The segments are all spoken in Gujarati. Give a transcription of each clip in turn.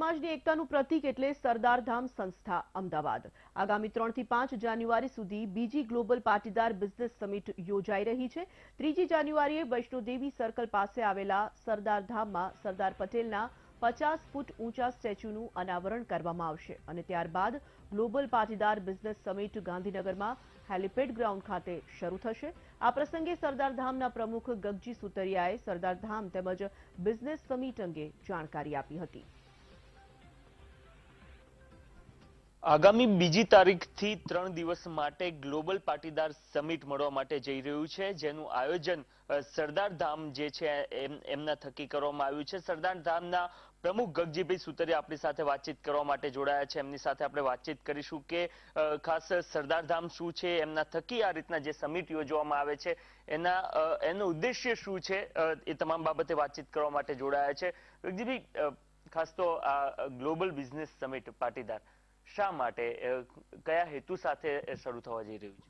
સમાજની એકતાનું પ્રતીક એટલે સરદારધામ સંસ્થા અમદાવાદ આગામી ત્રણથી પાંચ જાન્યુઆરી સુધી બીજી ગ્લોબલ પાટીદાર બિઝનેસ સમિટ યોજાઈ રહી છે ત્રીજી જાન્યુઆરીએ વૈષ્ણોદેવી સર્કલ પાસે આવેલા સરદારધામમાં સરદાર પટેલના પચાસ ફૂટ ઊંચા સ્ટેચ્યુનું અનાવરણ કરવામાં આવશે અને ત્યારબાદ ગ્લોબલ પાટીદાર બિઝનેસ સમિટ ગાંધીનગરમાં હેલીપેડ ગ્રાઉન્ડ ખાતે શરૂ થશે આ પ્રસંગે સરદારધામના પ્રમુખ ગગજી સુતરિયાએ સરદારધામ તેમજ બિઝનેસ સમિટ અંગે જાણકારી આપી હતી આગામી બીજી તારીખથી ત્રણ દિવસ માટે ગ્લોબલ પાટીદાર સમિટ મળવા માટે જઈ રહ્યું છે જેનું આયોજન સરદાર ધામ જે છે એમના થકી કરવામાં આવ્યું છે સરદાર ધામના પ્રમુખ ગગજીભાઈ સુતરિયા આપણી સાથે વાતચીત કરવા માટે જોડાયા છે એમની સાથે આપણે વાતચીત કરીશું કે ખાસ સરદાર ધામ શું છે એમના થકી આ રીતના જે સમિટ યોજવામાં આવે છે એના એનો ઉદ્દેશ્ય શું છે એ તમામ બાબતે વાતચીત કરવા માટે જોડાયા છે ગગજીભાઈ ખાસ તો આ ગ્લોબલ બિઝનેસ સમિટ પાટીદાર શા માટે કયા હેતુ સાથે શરૂ થવા જઈ રહ્યું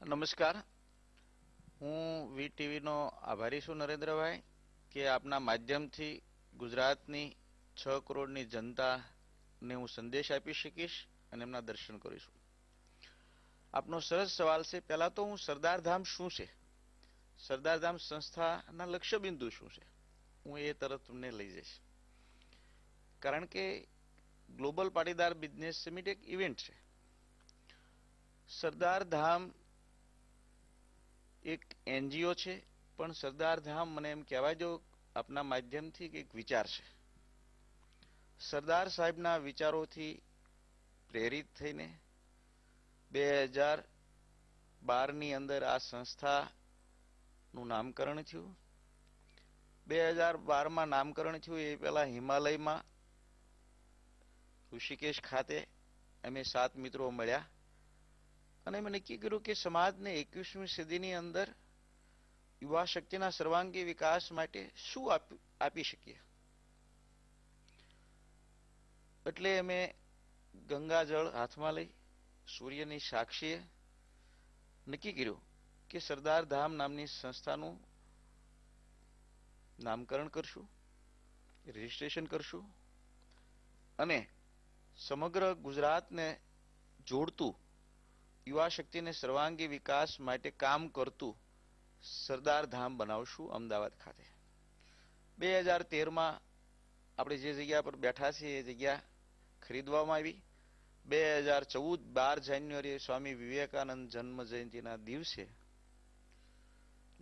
છે નમસ્કાર હું વી ટીવીનો આભારી છું નરેન્દ્રભાઈ કે આપના માધ્યમથી ગુજરાતની છ કરોડની જનતાને હું સંદેશ આપી શકીશ અને એમના દર્શન કરીશું આપનો સરસ સવાલ છે પહેલાં તો હું સરદારધામ શું છે સરદારધામ સંસ્થાના લક્ષ્યબિંદુ શું છે હું એ તરફ તમને લઈ જઈશ કારણ કે ગ્લોબલ પાટીદાર બિઝનેસ સમિટ એક ઇવેન્ટ છે સરદાર ધામ એક એનજીઓ છે પણ સરદાર ધામ મને એમ કહેવાય જો આપના માધ્યમથી એક વિચાર છે સરદાર સાહેબના વિચારોથી પ્રેરિત થઈને બે હજાર બારની અંદર આ સંસ્થાનું નામકરણ થયું બે હજાર બારમાં નામકરણ થયું એ પહેલાં હિમાલયમાં ઋષિકેશ ખાતે અમે સાત મિત્રો મળ્યા અને મેં નક્કી કર્યું કે સમાજને એકવીસમી સદીની અંદર યુવા શક્તિના સર્વાંગી વિકાસ માટે શું આપી શકીએ એટલે અમે ગંગાજળ હાથમાં લઈ સૂર્યની સાક્ષીએ નક્કી કર્યું કે સરદાર ધામ નામની સંસ્થાનું નામકરણ કરશું રજિસ્ટ્રેશન કરશું અને સમગ્ર ગુજરાતને જોડતું યુવા શક્તિને સર્વાંગી વિકાસ માટે કામ કરતું સરદાર ધામ બનાવશું અમદાવાદ ખાતે બે હજાર તેરમાં આપણે જે જગ્યા પર બેઠા છીએ એ જગ્યા ખરીદવામાં આવી બે હજાર ચૌદ બાર જાન્યુઆરીએ સ્વામી વિવેકાનંદ જન્મ જયંતિના દિવસે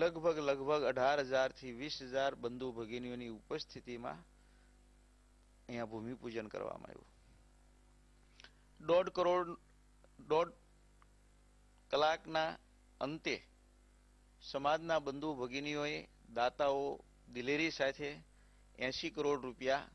લગભગ લગભગ અઢાર હજારથી વીસ હજાર બંધુ ભગીનીઓની ઉપસ્થિતિમાં અહીંયા ભૂમિપૂજન કરવામાં આવ્યું દોઢ કરોડ દોઢ કલાકના અંતે સમાજના બંધુ ભગિનીઓએ દાતાઓ દિલેરી સાથે એંશી કરોડ રૂપિયા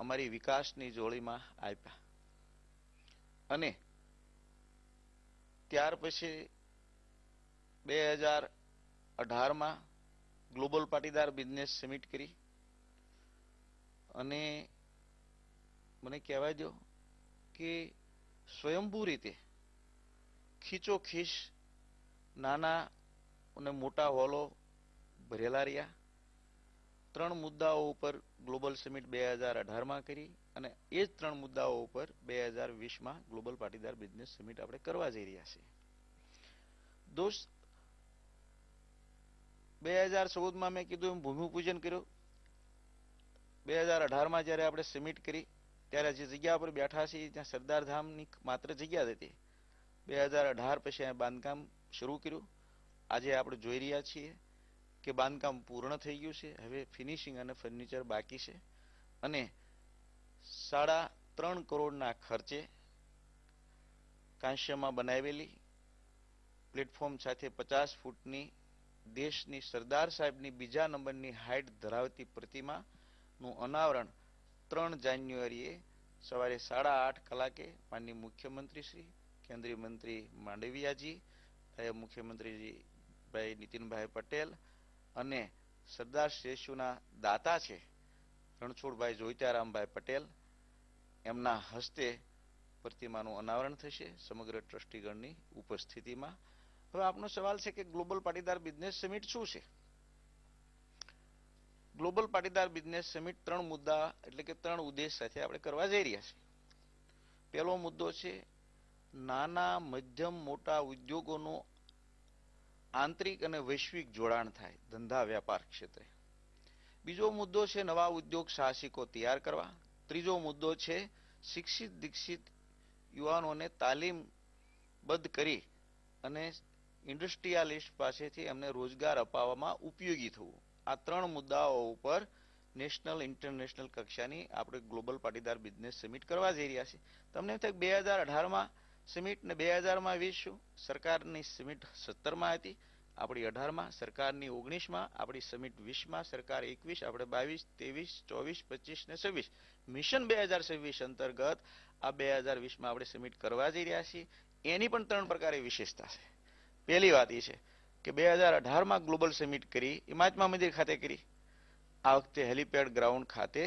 અમારી વિકાસની જોડીમાં આપ્યા અને ત્યાર પછી બે હજાર અઢારમાં ગ્લોબલ પાટીદાર બિઝનેસ સમિટ કરી અને મને કહેવા દો કે સ્વયંભૂ રીતે ખીચોખીચ નાના અને મોટા હોલો ભરેલા રહ્યા ત્રણ મુદ્દાઓ ઉપર ગ્લોબલ સમિટ બે હજાર અઢારમાં કરી અને એ જ ત્રણ મુદ્દાઓ ઉપર બે હજાર વીસમાં ગ્લોબલ પાટીદાર બિઝનેસ સમિટ આપણે કરવા જઈ રહ્યા છીએ દોસ્ત બે હજાર ચૌદમાં મેં કીધું એમ ભૂમિપૂજન કર્યું બે હજાર અઢારમાં જ્યારે આપણે સમિટ કરી ત્યારે જે જગ્યા પર બેઠા છીએ ત્યાં સરદાર ધામની માત્ર જગ્યા હતી બે હજાર અઢાર પછી અહીંયા બાંધકામ શરૂ કર્યું આજે આપણે જોઈ રહ્યા છીએ કે બાંધકામ પૂર્ણ થઈ ગયું છે હવે ફિનિશિંગ અને ફર્નિચર બાકી છે અને સાડા ત્રણ કરોડના ખર્ચે કાંસ્યમાં બનાવેલી પ્લેટફોર્મ સાથે પચાસ ફૂટની દેશની સરદાર સાહેબની બીજા નંબરની હાઇટ ધરાવતી પ્રતિમાનું અનાવરણ ત્રણ જાન્યુઆરીએ સવારે સાડા આઠ કલાકે માનનીય શ્રી કેન્દ્રીય મંત્રી માંડવિયાજી નાયબ મુખ્યમંત્રીજી ભાઈ નીતિનભાઈ પટેલ અને સરદાર શેષુના દાતા છે રણછોડભાઈ જોઈત્યારામભાઈ પટેલ એમના હસ્તે પ્રતિમાનું અનાવરણ થશે સમગ્ર ટ્રસ્ટીગણની ઉપસ્થિતિમાં હવે આપનો સવાલ છે કે ગ્લોબલ પાટીદાર બિઝનેસ સમિટ શું છે ગ્લોબલ પાટીદાર બિઝનેસ સમિટ ત્રણ મુદ્દા એટલે કે ત્રણ ઉદ્દેશ સાથે આપણે કરવા જઈ રહ્યા છીએ પહેલો મુદ્દો છે નાના મધ્યમ મોટા ઉદ્યોગોનું આંતરિક અને વૈશ્વિક જોડાણ થાય ધંધા વ્યાપાર ક્ષેત્રે બીજો મુદ્દો છે નવા ઉદ્યોગ સાહસિકો તૈયાર કરવા ત્રીજો મુદ્દો છે શિક્ષિત દીક્ષિત યુવાનોને તાલીમબદ્ધ કરી અને ઇન્ડસ્ટ્રીયાલિસ્ટ પાસેથી એમને રોજગાર અપાવવામાં ઉપયોગી થવું આ ત્રણ મુદ્દાઓ ઉપર નેશનલ ઇન્ટરનેશનલ કક્ષાની આપણે ગ્લોબલ પાટીદાર બિઝનેસ સમિટ કરવા જઈ રહ્યા છીએ તમને થાય બે હજાર અઢારમાં સમિટ ને બે હજારમાં વીસ સરકારની સમિટ સત્તરમાં હતી આપણી અઢારમાં સરકારની ઓગણીસમાં આપણી સમિટ વીસમાં સરકાર એકવીસ આપણે બાવીસ ત્રેવીસ ચોવીસ પચીસ ને છવ્વીસ મિશન બે હજાર છવ્વીસ અંતર્ગત આ બે હજાર વીસમાં આપણે સમિટ કરવા જઈ રહ્યા છીએ એની પણ ત્રણ પ્રકારે વિશેષતા છે પહેલી વાત એ છે કે બે હજાર અઢારમાં ગ્લોબલ સમિટ કરી એ મહાત્મા મંદિર ખાતે કરી આ વખતે હેલિપેડ ગ્રાઉન્ડ ખાતે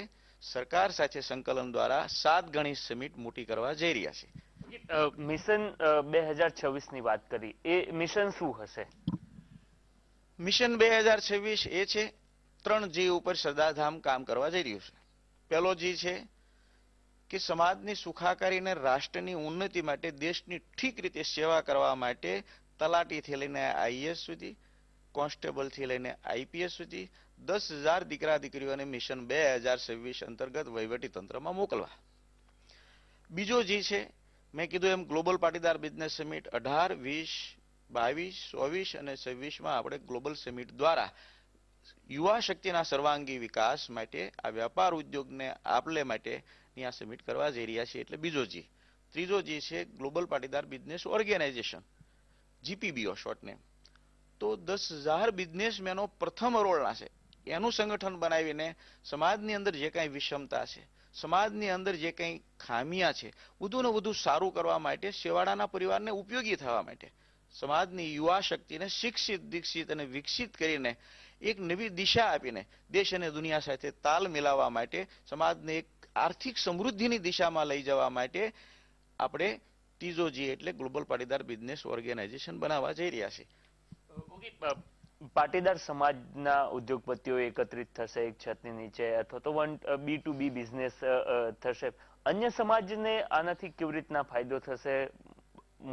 સરકાર સાથે સંકલન દ્વારા સાત ગણી સમિટ મોટી કરવા જઈ રહ્યા છે મિશન બે હજાર છવ્વીસ ની વાત કરી એ મિશન શું હશે મિશન બે હજાર છવ્વીસ એ છે ત્રણ જી ઉપર સરદારધામ કામ કરવા જઈ રહ્યું છે પહેલો જી છે કે સમાજની સુખાકારી અને રાષ્ટ્રની ઉન્નતિ માટે દેશની ઠીક રીતે સેવા કરવા માટે તલાટીથી લઈને આઈએસ સુધી કોન્સ્ટેબલથી લઈને આઈપીએસ સુધી દસ હજાર દીકરા દીકરીઓને મિશન બે હજાર છવ્વીસ અંતર્ગત વહીવટીતંત્રમાં મોકલવા બીજો જે છે મેં કીધું એમ ગ્લોબલ પાટીદાર બિઝનેસ સમિટ અઢાર વીસ બાવીસ ચોવીસ અને છવ્વીસમાં આપણે ગ્લોબલ સમિટ દ્વારા યુવા શક્તિના સર્વાંગી વિકાસ માટે આ વ્યાપાર ઉદ્યોગને આપલે માટેની આ સમિટ કરવા જઈ રહ્યા છીએ એટલે બીજો જી ત્રીજો જી છે global Patidar business organisation GPBO શોર્ટને તો દસ હજાર બિઝનેસમેનો પ્રથમ હરોળના છે એનું સંગઠન બનાવીને સમાજની અંદર જે કાંઈ વિષમતા છે સમાજની અંદર જે કંઈ ખામિયા છે વધુને વધુ સારું કરવા માટે શેવાળાના પરિવારને ઉપયોગી થવા માટે સમાજની યુવા શક્તિને શિક્ષિત દીક્ષિત અને વિકસિત કરીને એક નવી દિશા આપીને દેશ અને દુનિયા સાથે તાલ મિલાવવા માટે સમાજને એક આર્થિક સમૃદ્ધિની દિશામાં લઈ જવા માટે આપણે ટીઝોજી એટલે ગ્લોબલ પાટીદાર બિઝનેસ ઓર્ગેનાઇઝેશન બનાવવા જઈ રહ્યા છે પાટીદાર સમાજના ઉદ્યોગપતિઓ એકત્રિત થશે એક છતની નીચે અથવા તો one B to B business થશે અન્ય સમાજને આનાથી કેવી રીતના ફાયદો થશે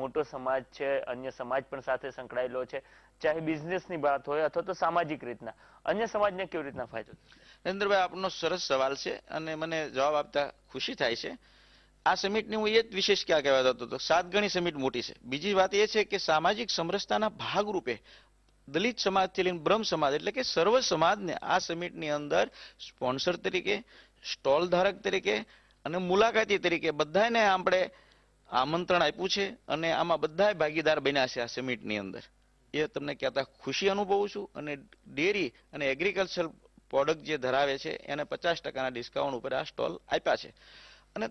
મોટો સમાજ છે અન્ય સમાજ પણ સાથે સંકળાયેલો છે ચાહે બિઝનેસની વાત હોય અથવા તો સામાજિક રીતના અન્ય સમાજને કેવી રીતના ફાયદો નરેન્દ્રભાઈ આપનો સરસ સવાલ છે અને મને જવાબ આપતા ખુશી થાય છે આ સમિટની હું એ જ વિશેષ ક્યાં કહેવા જતો હતો સાત ગણી સમિટ મોટી છે બીજી વાત એ છે કે સામાજિક સમરસતાના ભાગરૂપે દલિત સમાજથી લઈને બ્રહ્મ સમાજ એટલે કે સર્વ સમાજને આ સમિટની અંદર સ્પોન્સર તરીકે સ્ટોલ ધારક તરીકે અને મુલાકાતી તરીકે બધાને આપણે આમંત્રણ આપ્યું છે અને આમાં બધા ભાગીદાર બન્યા છે આ સમિટની અંદર એ તમને કહેતા ખુશી અનુભવું છું અને ડેરી અને એગ્રીકલ્ચર પ્રોડક્ટ જે ધરાવે છે એને પચાસ ટકાના ડિસ્કાઉન્ટ ઉપર આ સ્ટોલ આપ્યા છે અને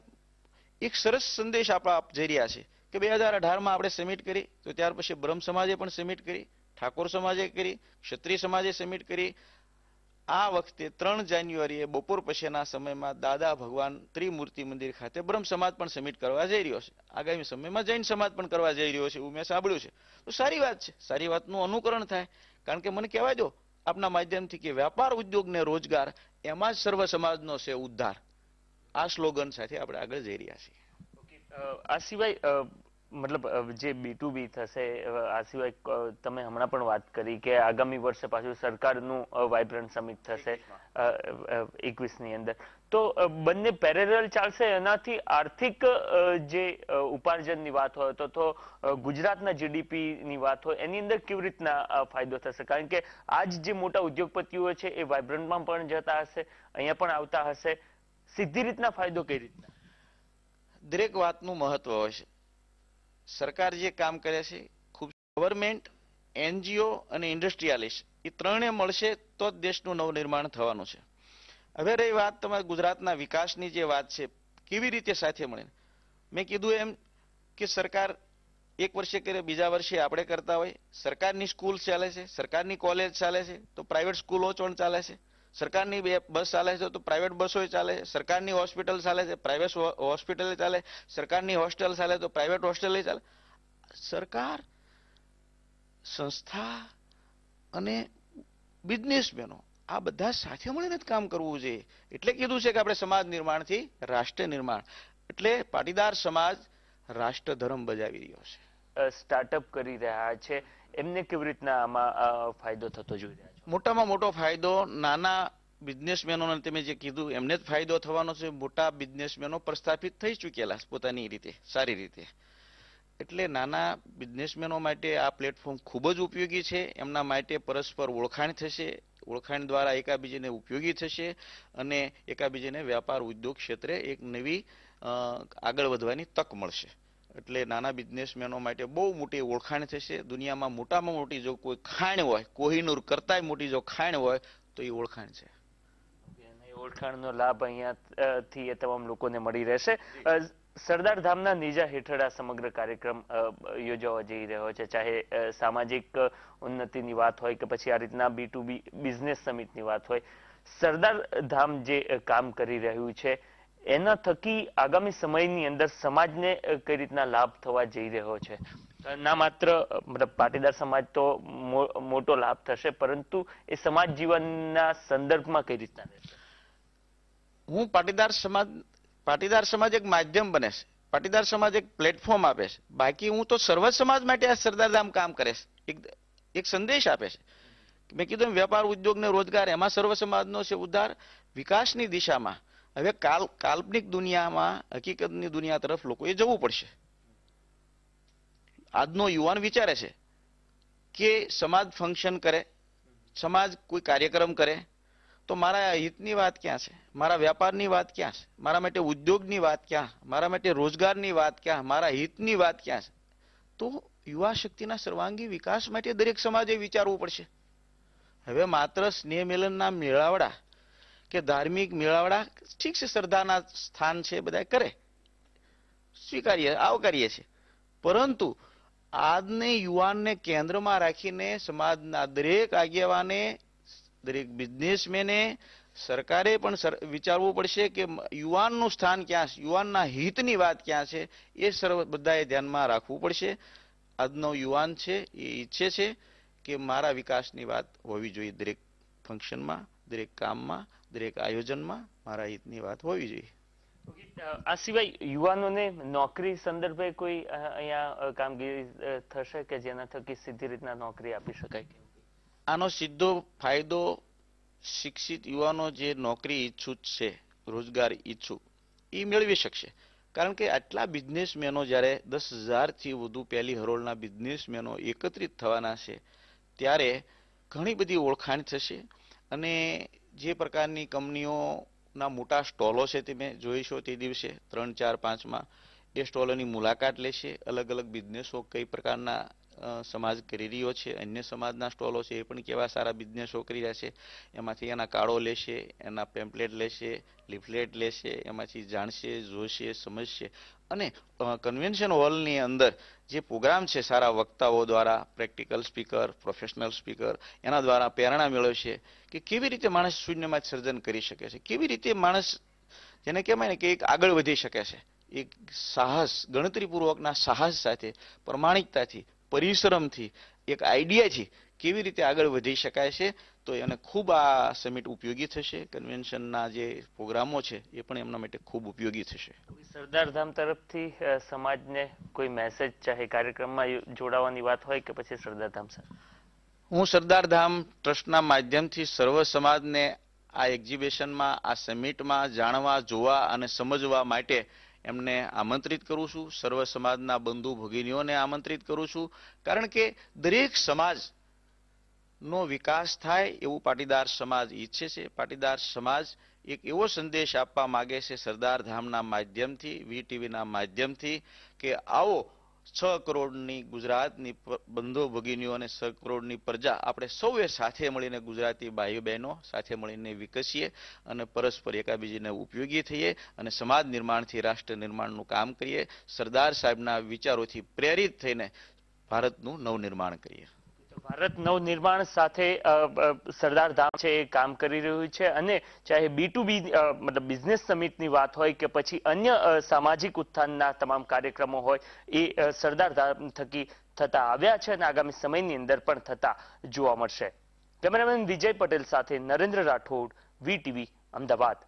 એક સરસ સંદેશ આપણા આપ જઈ રહ્યા છે કે બે હજાર અઢારમાં આપણે સમિટ કરી તો ત્યાર પછી બ્રહ્મ સમાજે પણ સમિટ કરી ઠાકોર સમાજે કરી ક્ષત્રિય સમાજે સમિટ કરી આ વખતે ત્રણ જાન્યુઆરીએ બપોર પછીના સમયમાં દાદા ભગવાન ત્રિમૂર્તિ મંદિર ખાતે બ્રહ્મ સમાજ પણ સમિટ કરવા જઈ રહ્યો છે આગામી સમયમાં જૈન સમાજ પણ કરવા જઈ રહ્યો છે એવું મેં સાંભળ્યું છે તો સારી વાત છે સારી વાતનું અનુકરણ થાય કારણ કે મને કહેવાય દો આપના માધ્યમથી કે વ્યાપાર ઉદ્યોગને રોજગાર એમાં જ સર્વ સમાજનો છે ઉદ્ધાર આ સ્લોગન સાથે આપણે આગળ જઈ રહ્યા છીએ આ સિવાય મતલબ જે બી ટુ બી થશે આ સિવાય તમે હમણાં પણ વાત કરી કે આગામી વર્ષે પાછું સરકારનું વાઇબ્રન્ટ સમિટ થશે એકવીસની અંદર તો બંને પેરેલલ ચાલશે એનાથી આર્થિક જે ઉપાર્જનની વાત હોય તો તો ગુજરાતના જીડીપીની વાત હોય એની અંદર કેવી રીતના ફાયદો થશે કારણ કે આજ જે મોટા ઉદ્યોગપતિઓ છે એ વાઇબ્રન્ટમાં પણ જતા હશે અહીંયા પણ આવતા હશે સીધી રીતના ફાયદો કઈ રીતના દરેક વાતનું મહત્વ હોય છે સરકાર જે કામ કરે છે ખૂબ ગવર્મેન્ટ એનજીઓ અને ઇન્ડસ્ટ્રીયાલિસ્ટ એ ત્રણે મળશે તો જ દેશનું નવનિર્માણ થવાનું છે હવે રહી વાત તમારે ગુજરાતના વિકાસની જે વાત છે કેવી રીતે સાથે મળે મેં કીધું એમ કે સરકાર એક વર્ષે કરે બીજા વર્ષે આપણે કરતા હોય સરકારની સ્કૂલ ચાલે છે સરકારની કોલેજ ચાલે છે તો પ્રાઇવેટ સ્કૂલો પણ ચાલે છે સરકારની બે બસ ચાલે છે તો પ્રાઇવેટ બસો ચાલે સરકારની હોસ્પિટલ ચાલે છે પ્રાઇવેટ હોસ્પિટલ ચાલે સરકારની હોસ્ટેલ ચાલે તો પ્રાઇવેટ હોસ્ટેલ ચાલે સરકાર સંસ્થા અને બિઝનેસમેનો આ બધા સાથે મળીને જ કામ કરવું જોઈએ એટલે કીધું છે કે આપણે સમાજ નિર્માણથી રાષ્ટ્ર નિર્માણ એટલે પાટીદાર સમાજ રાષ્ટ્ર ધર્મ બજાવી રહ્યો છે સ્ટાર્ટઅપ કરી રહ્યા છે એમને કેવી રીતના આમાં ફાયદો થતો જોઈ રહ્યા છે મોટામાં મોટો ફાયદો નાના બિઝનેસમેનોને તમે જે કીધું એમને જ ફાયદો થવાનો છે મોટા બિઝનેસમેનો પ્રસ્થાપિત થઈ ચૂકેલા પોતાની રીતે સારી રીતે એટલે નાના બિઝનેસમેનો માટે આ પ્લેટફોર્મ ખૂબ જ ઉપયોગી છે એમના માટે પરસ્પર ઓળખાણ થશે ઓળખાણ દ્વારા એકાબીજીને ઉપયોગી થશે અને એકાબીજીને વ્યાપાર ઉદ્યોગ ક્ષેત્રે એક નવી આગળ વધવાની તક મળશે એટલે નાના બિઝનેસમેનો માટે બહુ મોટી ઓળખાણ થશે દુનિયામાં મોટામાં મોટી જો કોઈ ખાણ હોય કોહિનૂર કરતાંય મોટી જો ખાણ હોય તો એ ઓળખાણ છે ઓળખાણનો લાભ અહીંયા એ તમામ લોકોને મળી રહેશે સરદાર ધામના નીજા હેઠળ આ સમગ્ર કાર્યક્રમ યોજાવા જઈ રહ્યો છે ચાહે સામાજિક ઉન્નતિની વાત હોય કે પછી આ રીતના બી ટુ બી બિઝનેસ સમિટની વાત હોય સરદાર ધામ જે કામ કરી રહ્યું છે એના થકી આગામી સમયની અંદર સમાજને કઈ રીતના લાભ થવા જઈ રહ્યો છે ના માત્ર મતલબ પાટીદાર સમાજ તો મોટો લાભ થશે પરંતુ એ સમાજ જીવનના સંદર્ભમાં કઈ રીતના હું પાટીદાર સમાજ પાટીદાર સમાજ એક માધ્યમ બને છે પાટીદાર સમાજ એક પ્લેટફોર્મ આપે છે બાકી હું તો સર્વ સમાજ માટે આ સરદાર ધામ કામ કરે છે એક એક સંદેશ આપે છે મેં કીધું વેપાર ઉદ્યોગ ને રોજગાર એમાં સર્વ સમાજનો છે ઉદ્ધાર વિકાસની દિશામાં હવે કાલ કાલ્પનિક દુનિયામાં હકીકતની દુનિયા તરફ લોકોએ જવું પડશે આજનો યુવાન વિચારે છે કે સમાજ ફંક્શન કરે સમાજ કોઈ કાર્યક્રમ કરે તો મારા હિતની વાત ક્યાં છે મારા વ્યાપારની વાત ક્યાં છે મારા માટે ઉદ્યોગની વાત ક્યાં મારા માટે રોજગારની વાત ક્યાં મારા હિતની વાત ક્યાં છે તો યુવા શક્તિના સર્વાંગી વિકાસ માટે દરેક સમાજે વિચારવું પડશે હવે માત્ર સ્નેહ મિલનના મેળાવડા કે ધાર્મિક મેળાવડા ઠીક છે શ્રદ્ધાના સ્થાન છે બધા કરે સ્વીકારીએ આવકારીએ છીએ પરંતુ આજને યુવાનને કેન્દ્રમાં રાખીને સમાજના દરેક આગેવાને દરેક બિઝનેસમેને સરકારે પણ વિચારવું પડશે કે યુવાનનું સ્થાન ક્યાં છે યુવાનના હિતની વાત ક્યાં છે એ સર્વ બધાએ ધ્યાનમાં રાખવું પડશે આજનો યુવાન છે એ ઈચ્છે છે કે મારા વિકાસની વાત હોવી જોઈએ દરેક ફંક્શનમાં દરેક કામમાં દરેક આયોજનમાં મારા હિતની વાત હોવી જોઈએ આ સિવાય યુવાનોને નોકરી સંદર્ભે કોઈ અહીંયા કામગીરી થશે કે જેના થકી સીધી રીતના નોકરી આપી શકાય આનો સીધો ફાયદો શિક્ષિત યુવાનો જે નોકરી ઈચ્છુક છે રોજગાર ઈચ્છુક એ મેળવી શકશે કારણ કે આટલા બિઝનેસમેનો જ્યારે દસ હજારથી વધુ પહેલી હરોળના બિઝનેસમેનો એકત્રિત થવાના છે ત્યારે ઘણી બધી ઓળખાણ થશે અને જે પ્રકારની કંપનીઓના મોટા સ્ટોલો છે તે મેં જોઈશો તે દિવસે ત્રણ ચાર પાંચમાં એ સ્ટોલોની મુલાકાત લેશે અલગ અલગ બિઝનેસો કઈ પ્રકારના સમાજ કરી રહ્યો છે અન્ય સમાજના સ્ટોલો છે એ પણ કેવા સારા બિઝનેસો કરી રહ્યા છે એમાંથી એના કાળો લેશે એના પેમ્પલેટ લેશે લિફલેટ લેશે એમાંથી જાણશે જોશે સમજશે અને કન્વેન્શન હોલની અંદર જે પ્રોગ્રામ છે સારા વક્તાઓ દ્વારા પ્રેક્ટિકલ સ્પીકર પ્રોફેશનલ સ્પીકર એના દ્વારા પ્રેરણા મેળવે છે કે કેવી રીતે માણસ શૂન્યમાં સર્જન કરી શકે છે કેવી રીતે માણસ જેને કહેવાય ને કે એક આગળ વધી શકે છે એક સાહસ ગણતરીપૂર્વકના સાહસ સાથે પ્રમાણિકતાથી પરિશ્રમથી એક આઈડિયાથી કેવી રીતે આગળ વધી શકાય છે તો એને ખૂબ આ સમિટ ઉપયોગી થશે કન્વેન્શનના જે પ્રોગ્રામો છે એ પણ એમના માટે ખૂબ ઉપયોગી થશે સરદારધામ તરફથી સમાજને કોઈ મેસેજ ચાહે કાર્યક્રમમાં જોડાવાની વાત હોય કે પછી સરદારધામ ધામ સર હું સરદારધામ ટ્રસ્ટના માધ્યમથી સર્વ સમાજને આ એક્ઝિબિશનમાં આ સમિટમાં જાણવા જોવા અને સમજવા માટે એમને આમંત્રિત કરું છું સર્વ સમાજના બંધુ ભગીનીઓને આમંત્રિત કરું છું કારણ કે દરેક સમાજ નો વિકાસ થાય એવું પાટીદાર સમાજ ઈચ્છે છે પાટીદાર સમાજ એક એવો સંદેશ આપવા માગે છે સરદાર ધામના માધ્યમથી વીટીવીના માધ્યમથી કે આવો છ કરોડની ગુજરાતની બંધો ભગીનીઓ અને છ કરોડની પ્રજા આપણે સૌએ સાથે મળીને ગુજરાતી ભાઈઓ બહેનો સાથે મળીને વિકસીએ અને પરસ્પર એકાબીજીને ઉપયોગી થઈએ અને સમાજ નિર્માણથી રાષ્ટ્ર નિર્માણનું કામ કરીએ સરદાર સાહેબના વિચારોથી પ્રેરિત થઈને ભારતનું નવનિર્માણ કરીએ ભારત નવનિર્માણ સાથે સરદાર ધામ છે એ કામ કરી રહ્યું છે અને ચાહે બી ટુ બી મતલબ બિઝનેસ સમિટની વાત હોય કે પછી અન્ય સામાજિક ઉત્થાનના તમામ કાર્યક્રમો હોય એ સરદાર ધામ થકી થતા આવ્યા છે અને આગામી સમયની અંદર પણ થતા જોવા મળશે કેમેરામેન વિજય પટેલ સાથે નરેન્દ્ર રાઠોડ વીટીવી અમદાવાદ